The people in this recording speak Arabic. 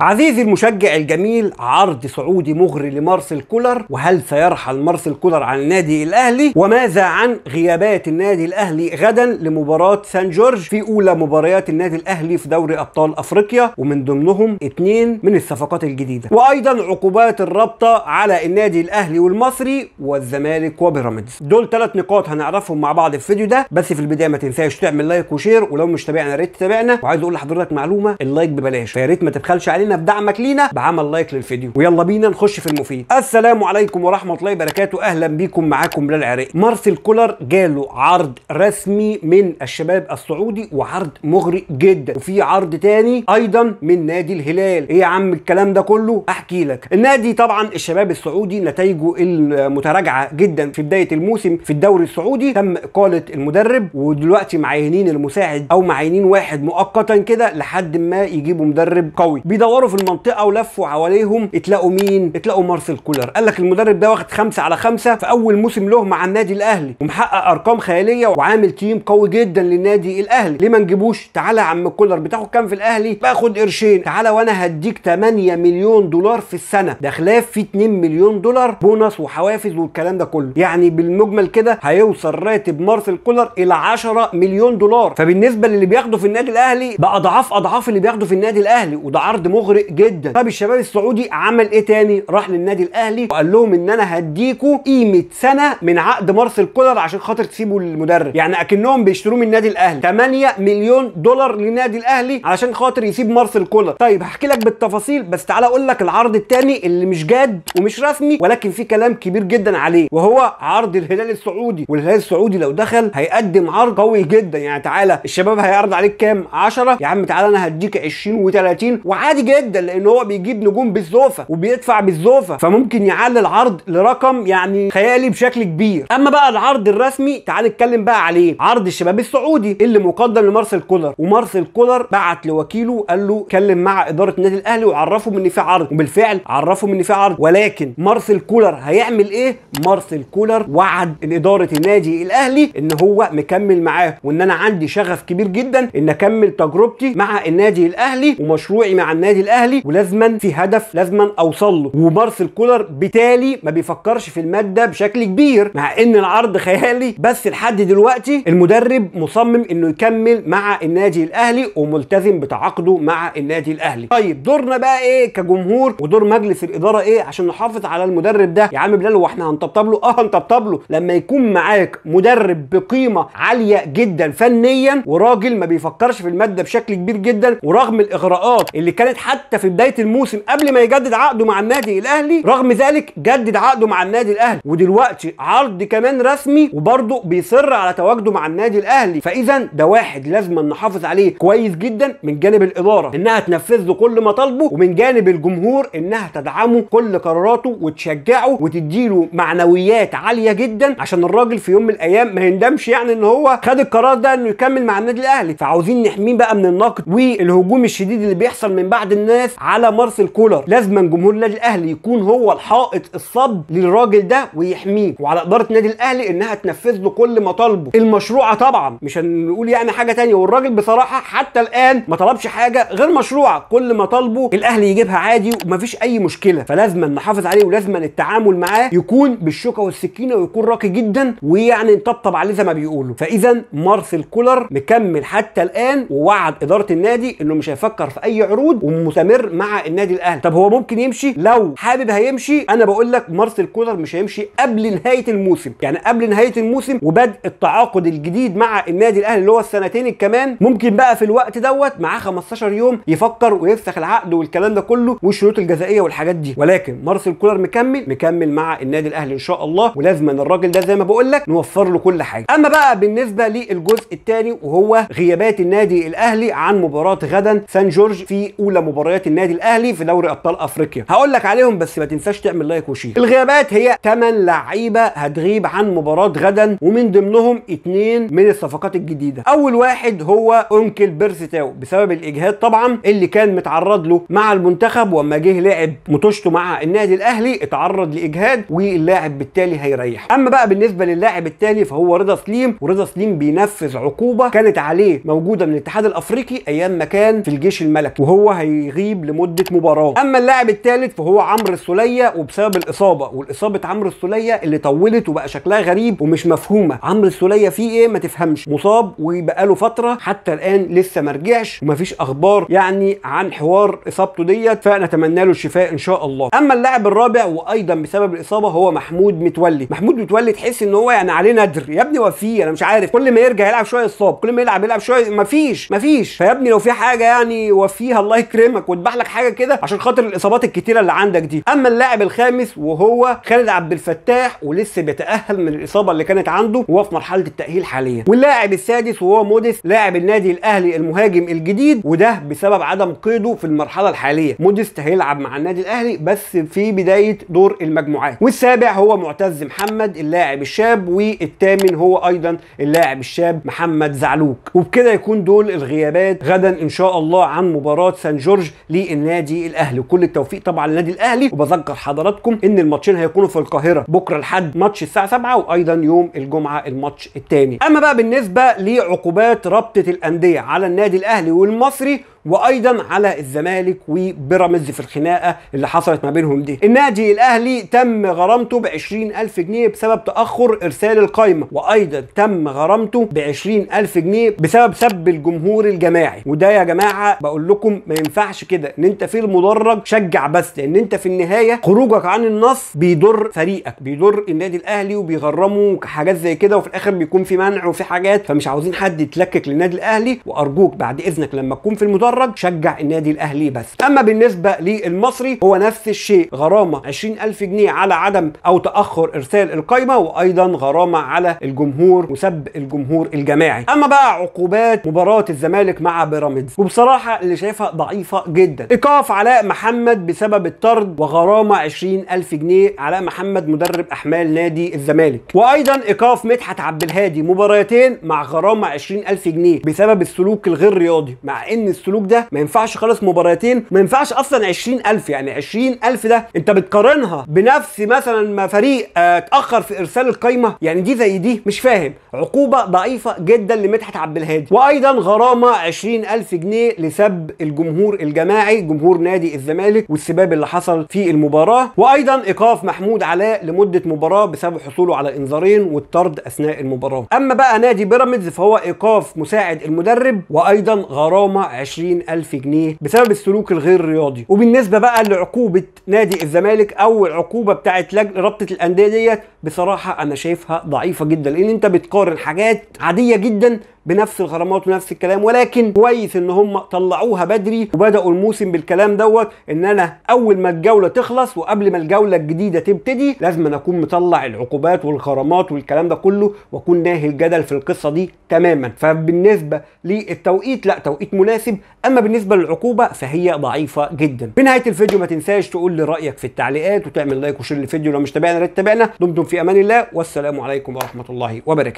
عزيزي المشجع الجميل عرض سعودي مغري لمارسيل كولر وهل سيرحل مارسيل كولر عن النادي الاهلي وماذا عن غيابات النادي الاهلي غدا لمباراه سان جورج في اولى مباريات النادي الاهلي في دوري ابطال افريقيا ومن ضمنهم اثنين من الصفقات الجديده وايضا عقوبات الرابطه على النادي الاهلي والمصري والزمالك وبيراميدز دول ثلاث نقاط هنعرفهم مع بعض في الفيديو ده بس في البدايه ما تنساش تعمل لايك وشير ولو مش تابعنا يا ريت تتابعنا وعايز اقول لحضرتك معلومه اللايك ببلاش فيا ريت ما تبخلش عليه علينا بدعمك لينا بعمل لايك للفيديو ويلا بينا نخش في المفيد السلام عليكم ورحمه الله وبركاته اهلا بيكم معاكم للعراق مارسيل كولر جاله عرض رسمي من الشباب السعودي وعرض مغري جدا وفي عرض تاني ايضا من نادي الهلال ايه يا عم الكلام ده كله احكي لك النادي طبعا الشباب السعودي نتائجه المتراجعه جدا في بدايه الموسم في الدوري السعودي تم اقاله المدرب ودلوقتي معينين المساعد او معينين واحد مؤقتا كده لحد ما يجيبوا مدرب قوي بيدور دوروا في المنطقه ولفوا حواليهم اتلاقوا مين؟ اتلاقوا مارسيل كولر قال لك المدرب ده واخد خمسه على خمسه في اول موسم له مع النادي الاهلي ومحقق ارقام خياليه وعامل تيم قوي جدا للنادي الاهلي ليه ما نجيبوش؟ تعالى يا عم كولر بتاخد كام في الاهلي؟ باخد قرشين تعالى وانا هديك 8 مليون دولار في السنه ده خلاف في 2 مليون دولار بونص وحوافز والكلام ده كله يعني بالمجمل كده هيوصل راتب مارسيل كولر الى 10 مليون دولار فبالنسبه للي بياخده في النادي الاهلي بقى اضعاف اضعاف اللي بياخده في النادي الاهلي وده عرض مغرق جدا طب الشباب السعودي عمل ايه تاني راح للنادي الاهلي وقال لهم ان انا هديكوا قيمه سنه من عقد مارسيل كولر عشان خاطر تسيبوا المدرب يعني اكنهم بيشتروه من النادي الاهلي 8 مليون دولار للنادي الاهلي علشان خاطر يسيب مارسيل كولر طيب هحكي لك بالتفاصيل بس تعالى اقول لك العرض التاني اللي مش جاد ومش رسمي ولكن في كلام كبير جدا عليه وهو عرض الهلال السعودي والهلال السعودي لو دخل هيقدم عرض قوي جدا يعني تعالى الشباب هيعرض عليك كام 10 يا عم تعالى انا هديك 20 و30 وعادي جدا جدا لان هو بيجيب نجوم بالزوفه وبيدفع بالزوفه فممكن يعلي العرض لرقم يعني خيالي بشكل كبير اما بقى العرض الرسمي تعال نتكلم بقى عليه عرض الشباب السعودي اللي مقدم لمارسيل كولر ومارسيل كولر بعت لوكيله قال له كلم مع اداره النادي الاهلي وعرفهم ان في عرض وبالفعل عرفهم ان في عرض ولكن مارسيل كولر هيعمل ايه مارسيل كولر وعد الاداره النادي الاهلي ان هو مكمل معاه وان انا عندي شغف كبير جدا ان اكمل تجربتي مع النادي الاهلي ومشروعي مع النادي الاهلي ولازما في هدف لازما اوصل له ومارسيل كولر بالتالي ما بيفكرش في الماده بشكل كبير مع ان العرض خيالي بس لحد دلوقتي المدرب مصمم انه يكمل مع النادي الاهلي وملتزم بتعاقده مع النادي الاهلي طيب دورنا بقى ايه كجمهور ودور مجلس الاداره ايه عشان نحافظ على المدرب ده يا عم بلال واحنا هنطبطب له اه هنطبطب له لما يكون معاك مدرب بقيمه عاليه جدا فنيا وراجل ما بيفكرش في الماده بشكل كبير جدا ورغم الاغراءات اللي كانت حتى في بدايه الموسم قبل ما يجدد عقده مع النادي الاهلي رغم ذلك جدد عقده مع النادي الاهلي ودلوقتي عرض كمان رسمي وبرضه بيصر على تواجده مع النادي الاهلي فاذا ده واحد لازم نحافظ عليه كويس جدا من جانب الاداره انها تنفذ له كل مطالبه ومن جانب الجمهور انها تدعمه كل قراراته وتشجعه وتديله معنويات عاليه جدا عشان الراجل في يوم من الايام ما يندمش يعني ان هو خد القرار ده انه يكمل مع النادي الاهلي فعاوزين نحميه بقى من النقد والهجوم الشديد اللي بيحصل من بعد الناس على مارسيل كولر لازما جمهور النادي الاهلي يكون هو الحائط الصب للراجل ده ويحميه وعلى اداره النادي الاهلي انها تنفذ له كل مطالبه المشروعه طبعا مش هنقول يعني حاجه ثانيه والراجل بصراحه حتى الان ما طلبش حاجه غير مشروعه كل مطالبه الاهلي يجيبها عادي ومفيش اي مشكله فلازما نحافظ عليه ولازما التعامل معاه يكون بالشوكه والسكينه ويكون راقي جدا ويعني نطبطب عليه زي ما بيقولوا فاذا مارسيل كولر مكمل حتى الان ووعد اداره النادي انه مش هيفكر في اي عروض مستمر مع النادي الاهلي طب هو ممكن يمشي لو حابب هيمشي انا بقول لك مارسيل كولر مش هيمشي قبل نهايه الموسم يعني قبل نهايه الموسم وبدء التعاقد الجديد مع النادي الاهلي اللي هو السنتين كمان ممكن بقى في الوقت دوت معاه 15 يوم يفكر ويفسخ العقد والكلام ده كله والشروط الجزائيه والحاجات دي ولكن مارسيل كولر مكمل مكمل مع النادي الاهلي ان شاء الله ولازم الراجل ده زي ما بقول لك نوفر له كل حاجه اما بقى بالنسبه للجزء الثاني وهو غيابات النادي الاهلي عن مباراه غدا سان جورج في اولى مباريات النادي الاهلي في دوري ابطال افريقيا هقول لك عليهم بس ما تنساش تعمل لايك وشير الغيابات هي 8 لعيبه هتغيب عن مباراه غدا ومن ضمنهم اثنين من الصفقات الجديده اول واحد هو اونكل بيرستاو بسبب الاجهاد طبعا اللي كان متعرض له مع المنتخب وما جه لعب متوشته مع النادي الاهلي اتعرض لاجهاد واللاعب بالتالي هيريح اما بقى بالنسبه للاعب التالي فهو رضا سليم ورضا سليم بينفذ عقوبه كانت عليه موجوده من الاتحاد الافريقي ايام ما كان في الجيش الملكي وهو هي بيغيب لمده مباراه اما اللاعب الثالث فهو عمرو السوليه وبسبب الاصابه والاصابه عمرو السوليه اللي طولت وبقى شكلها غريب ومش مفهومه عمرو السوليه فيه ايه ما تفهمش مصاب وبقاله فتره حتى الان لسه ما رجعش ومفيش اخبار يعني عن حوار اصابته ديت فنتمنى له الشفاء ان شاء الله اما اللاعب الرابع وايضا بسبب الاصابه هو محمود متولي محمود متولي تحس ان هو يعني عليه ندر يا ابني وفيه انا مش عارف كل ما يرجع يلعب شويه اصاب كل ما يلعب يلعب شويه مفيش مفيش فيا ابني لو في حاجه يعني وفيها الله يكرم يهمك وتباح لك حاجه كده عشان خاطر الاصابات الكتيره اللي عندك دي اما اللاعب الخامس وهو خالد عبد الفتاح ولسه بيتاهل من الاصابه اللي كانت عنده وهو في مرحله التاهيل حاليا واللاعب السادس وهو موديس لاعب النادي الاهلي المهاجم الجديد وده بسبب عدم قيده في المرحله الحاليه موديس هيلعب مع النادي الاهلي بس في بدايه دور المجموعات والسابع هو معتز محمد اللاعب الشاب والثامن هو ايضا اللاعب الشاب محمد زعلوك وبكده يكون دول الغيابات غدا ان شاء الله عن مباراه سان جورج برج للنادي الاهلي وكل التوفيق طبعا للنادي الاهلي وبذكر حضراتكم ان الماتشين هيكونوا في القاهره بكره الحد ماتش الساعه 7 وايضا يوم الجمعه الماتش الثاني اما بقى بالنسبه لعقوبات رابطه الانديه على النادي الاهلي والمصري وايضا على الزمالك وبيراميدز في الخناقه اللي حصلت ما بينهم دي النادي الاهلي تم غرامته ب 20000 جنيه بسبب تاخر ارسال القائمه وايضا تم غرامته ب 20000 جنيه بسبب سب الجمهور الجماعي وده يا جماعه بقول لكم ما ينفعش كده ان انت في المدرج شجع بس لان انت في النهايه خروجك عن النص بيضر فريقك بيضر النادي الاهلي وبيغرمه حاجات زي كده وفي الاخر بيكون في منع وفي حاجات فمش عاوزين حد يتلكك للنادي الاهلي وارجوك بعد اذنك لما تكون في المدرج يتفرج شجع النادي الاهلي بس اما بالنسبه للمصري هو نفس الشيء غرامه 20000 جنيه على عدم او تاخر ارسال القايمه وايضا غرامه على الجمهور وسب الجمهور الجماعي اما بقى عقوبات مباراه الزمالك مع بيراميدز وبصراحه اللي شايفها ضعيفه جدا ايقاف علاء محمد بسبب الطرد وغرامه 20000 جنيه علاء محمد مدرب احمال نادي الزمالك وايضا ايقاف مدحت عبد الهادي مباراتين مع غرامه 20000 جنيه بسبب السلوك الغير رياضي مع ان السلوك المبروك ده ما ينفعش خالص مباراتين ما ينفعش اصلا 20000 يعني 20000 ده انت بتقارنها بنفس مثلا ما فريق آه، اتاخر في ارسال القايمه يعني دي زي دي مش فاهم عقوبه ضعيفه جدا لمدحت عبد الهادي وايضا غرامه 20000 جنيه لسب الجمهور الجماعي جمهور نادي الزمالك والسباب اللي حصل في المباراه وايضا ايقاف محمود علاء لمده مباراه بسبب حصوله على انذارين والطرد اثناء المباراه اما بقى نادي بيراميدز فهو ايقاف مساعد المدرب وايضا غرامه 20 ألف جنيه بسبب السلوك الغير رياضي وبالنسبة بقى لعقوبة نادي الزمالك أو العقوبة بتاعت لجنة رابطة الأندية ديت بصراحة أنا شايفها ضعيفة جدا لأن أنت بتقارن حاجات عادية جدا بنفس الغرامات ونفس الكلام ولكن كويس ان هم طلعوها بدري وبداوا الموسم بالكلام دوت ان انا اول ما الجوله تخلص وقبل ما الجوله الجديده تبتدي لازم أنا اكون مطلع العقوبات والغرامات والكلام ده كله واكون ناهي الجدل في القصه دي تماما فبالنسبه للتوقيت لا توقيت مناسب اما بالنسبه للعقوبه فهي ضعيفه جدا في نهايه الفيديو ما تنساش تقول لي رايك في التعليقات وتعمل لايك وشير للفيديو لو مش تابعنا لا دمتم في امان الله والسلام عليكم ورحمه الله وبركاته